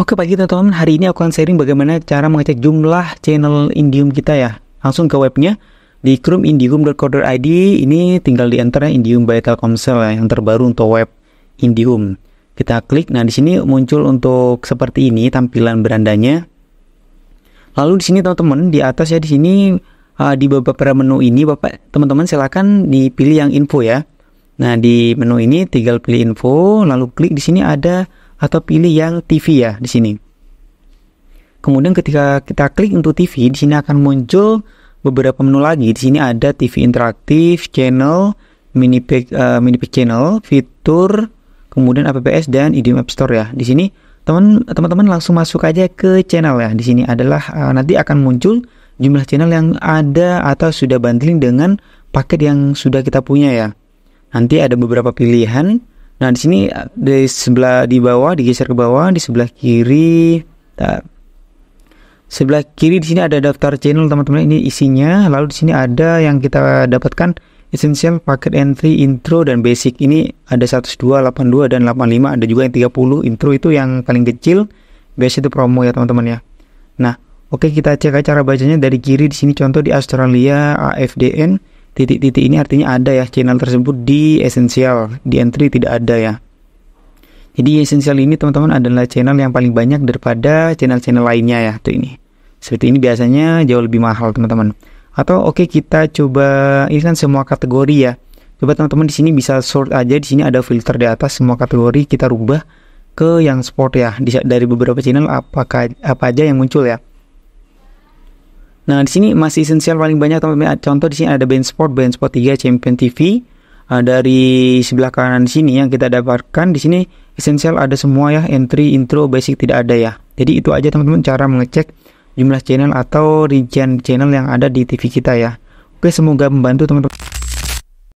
Oke pagi teman-teman, hari ini aku akan sharing bagaimana cara mengecek jumlah channel Indium kita ya. Langsung ke webnya di chromeindium.co.id ini tinggal di enter ya, Indium by Telkomsel ya, yang terbaru untuk web Indium. Kita klik, nah di sini muncul untuk seperti ini tampilan berandanya. Lalu di sini teman-teman di atas ya di sini uh, di beberapa menu ini Bapak teman-teman silahkan dipilih yang info ya. Nah di menu ini tinggal pilih info, lalu klik di sini ada atau pilih yang TV ya di sini. Kemudian ketika kita klik untuk TV, di sini akan muncul beberapa menu lagi. Di sini ada TV interaktif, channel, mini pick, uh, eh, mini pick channel, fitur, kemudian apps dan idiom app store ya. Di sini teman-teman langsung masuk aja ke channel ya. Di sini adalah uh, nanti akan muncul jumlah channel yang ada atau sudah bundling dengan paket yang sudah kita punya ya. Nanti ada beberapa pilihan Nah, di sini di sebelah di bawah digeser ke bawah di sebelah kiri. Nah, sebelah kiri di sini ada daftar channel teman-teman ini isinya. Lalu di sini ada yang kita dapatkan essential packet entry intro dan basic. Ini ada 102, 82 dan 85, ada juga yang 30. Intro itu yang paling kecil. Biasa itu promo ya teman-teman ya. Nah, oke kita cek cara bacanya dari kiri di sini contoh di Australia AFDN titik-titik ini artinya ada ya channel tersebut di esensial di entry tidak ada ya jadi esensial ini teman-teman adalah channel yang paling banyak daripada channel-channel lainnya ya tuh ini seperti ini biasanya jauh lebih mahal teman-teman atau oke okay, kita coba ini kan semua kategori ya coba teman-teman di sini bisa sort aja di sini ada filter di atas semua kategori kita rubah ke yang sport ya dari beberapa channel apakah apa aja yang muncul ya Nah, di sini masih esensial paling banyak teman-teman. Ya. Contoh di sini ada Sport, Band Band Sport 3 Champion TV. Uh, ah, dari sebelah kanan sini yang kita dapatkan di sini esensial ada semua ya, entry, intro, basic tidak ada ya. Jadi itu aja teman-teman cara mengecek jumlah channel atau region channel yang ada di TV kita ya. Oke, semoga membantu teman-teman.